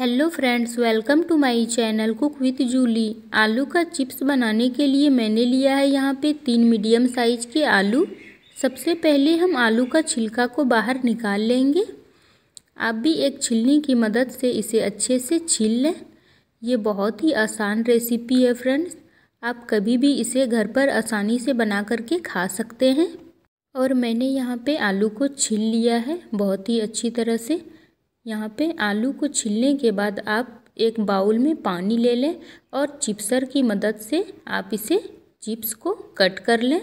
hello friends welcome to my channel cook with Julie आलू का chips बनाने के लिए मैंने लिया है यहाँ पे तीन मीडियम साइज के आलू सबसे पहले हम आलू का छिलका को बाहर निकाल लेंगे आप भी एक छिलनी की मदद से इसे अच्छे से छील लें ये बहुत ही आसान रेसिपी है फ्रेंड्स आप कभी भी इसे घर पर आसानी से बना करके खा सकते हैं और मैंने यहाँ पर आलू को छील लिया है बहुत ही अच्छी तरह से यहाँ पे आलू को छिलने के बाद आप एक बाउल में पानी ले लें और चिप्सर की मदद से आप इसे चिप्स को कट कर लें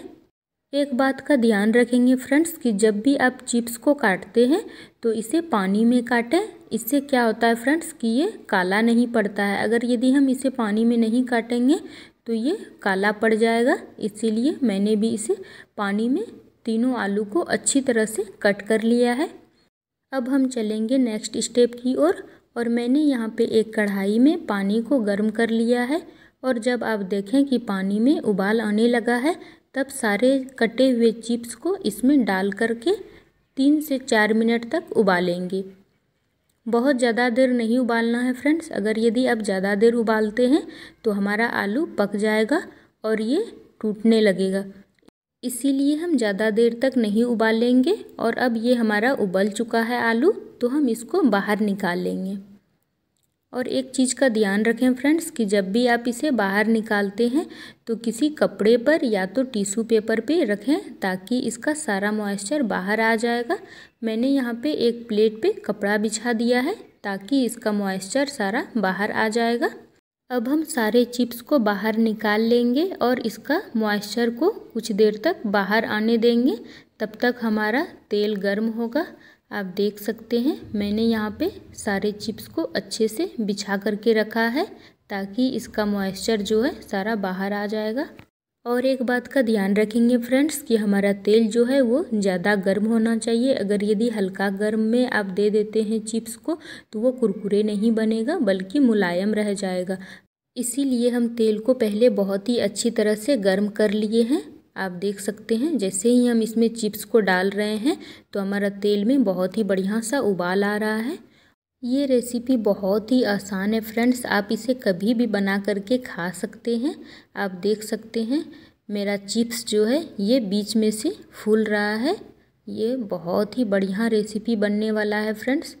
एक बात का ध्यान रखेंगे फ्रेंड्स कि जब भी आप चिप्स को काटते हैं तो इसे पानी में काटें इससे क्या होता है फ्रेंड्स कि ये काला नहीं पड़ता है अगर यदि हम इसे पानी में नहीं काटेंगे तो ये काला पड़ जाएगा इसीलिए मैंने भी इसे पानी में तीनों आलू को अच्छी तरह से कट कर लिया है अब हम चलेंगे नेक्स्ट स्टेप की ओर और, और मैंने यहाँ पे एक कढ़ाई में पानी को गर्म कर लिया है और जब आप देखें कि पानी में उबाल आने लगा है तब सारे कटे हुए चिप्स को इसमें डाल करके तीन से चार मिनट तक उबालेंगे बहुत ज़्यादा देर नहीं उबालना है फ्रेंड्स अगर यदि आप ज़्यादा देर उबालते हैं तो हमारा आलू पक जाएगा और ये टूटने लगेगा इसीलिए हम ज़्यादा देर तक नहीं उबालेंगे और अब ये हमारा उबल चुका है आलू तो हम इसको बाहर निकाल लेंगे और एक चीज़ का ध्यान रखें फ्रेंड्स कि जब भी आप इसे बाहर निकालते हैं तो किसी कपड़े पर या तो टिश्यू पेपर पे रखें ताकि इसका सारा मॉइस्चर बाहर आ जाएगा मैंने यहाँ पे एक प्लेट पे कपड़ा बिछा दिया है ताकि इसका मॉइस्चर सारा बाहर आ जाएगा अब हम सारे चिप्स को बाहर निकाल लेंगे और इसका मॉइस्चर को कुछ देर तक बाहर आने देंगे तब तक हमारा तेल गर्म होगा आप देख सकते हैं मैंने यहाँ पे सारे चिप्स को अच्छे से बिछा करके रखा है ताकि इसका मॉइस्चर जो है सारा बाहर आ जाएगा और एक बात का ध्यान रखेंगे फ्रेंड्स कि हमारा तेल जो है वो ज़्यादा गर्म होना चाहिए अगर यदि हल्का गर्म में आप दे देते हैं चिप्स को तो वो कुरकुरे नहीं बनेगा बल्कि मुलायम रह जाएगा इसीलिए हम तेल को पहले बहुत ही अच्छी तरह से गर्म कर लिए हैं आप देख सकते हैं जैसे ही हम इसमें चिप्स को डाल रहे हैं तो हमारा तेल में बहुत ही बढ़िया सा उबाल आ रहा है ये रेसिपी बहुत ही आसान है फ्रेंड्स आप इसे कभी भी बना करके खा सकते हैं आप देख सकते हैं मेरा चिप्स जो है ये बीच में से फूल रहा है ये बहुत ही बढ़िया रेसिपी बनने वाला है फ्रेंड्स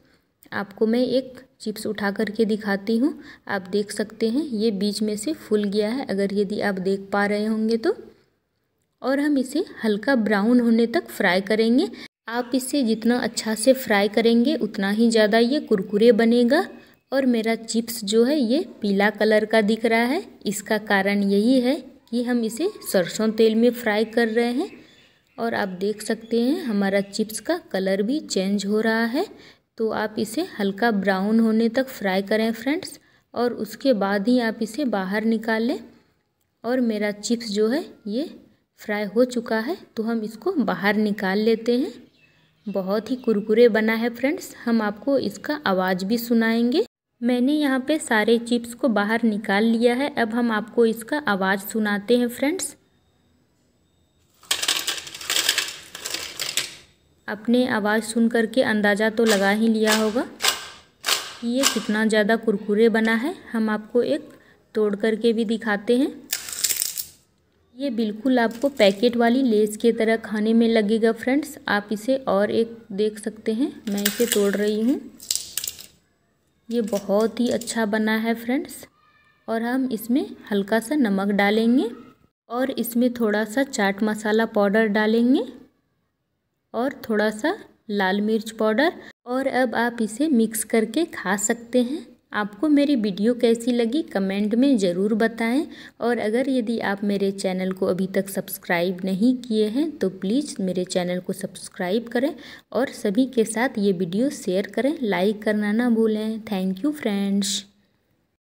आपको मैं एक चिप्स उठा करके दिखाती हूँ आप देख सकते हैं ये बीच में से फूल गया है अगर यदि आप देख पा रहे होंगे तो और हम इसे हल्का ब्राउन होने तक फ्राई करेंगे आप इसे जितना अच्छा से फ्राई करेंगे उतना ही ज़्यादा ये कुरकुरे बनेगा और मेरा चिप्स जो है ये पीला कलर का दिख रहा है इसका कारण यही है कि हम इसे सरसों तेल में फ्राई कर रहे हैं और आप देख सकते हैं हमारा चिप्स का कलर भी चेंज हो रहा है तो आप इसे हल्का ब्राउन होने तक फ्राई करें फ्रेंड्स और उसके बाद ही आप इसे बाहर निकालें और मेरा चिप्स जो है ये फ्राई हो चुका है तो हम इसको बाहर निकाल लेते हैं बहुत ही कुरकुरे बना है फ्रेंड्स हम आपको इसका आवाज़ भी सुनाएंगे मैंने यहाँ पे सारे चिप्स को बाहर निकाल लिया है अब हम आपको इसका आवाज़ सुनाते हैं फ्रेंड्स अपने आवाज़ सुन करके अंदाज़ा तो लगा ही लिया होगा कि ये कितना ज़्यादा कुरकुरे बना है हम आपको एक तोड़ करके भी दिखाते हैं ये बिल्कुल आपको पैकेट वाली लेस की तरह खाने में लगेगा फ्रेंड्स आप इसे और एक देख सकते हैं मैं इसे तोड़ रही हूँ ये बहुत ही अच्छा बना है फ्रेंड्स और हम इसमें हल्का सा नमक डालेंगे और इसमें थोड़ा सा चाट मसाला पाउडर डालेंगे और थोड़ा सा लाल मिर्च पाउडर और अब आप इसे मिक्स करके खा सकते हैं आपको मेरी वीडियो कैसी लगी कमेंट में ज़रूर बताएं और अगर यदि आप मेरे चैनल को अभी तक सब्सक्राइब नहीं किए हैं तो प्लीज़ मेरे चैनल को सब्सक्राइब करें और सभी के साथ ये वीडियो शेयर करें लाइक करना ना भूलें थैंक यू फ्रेंड्स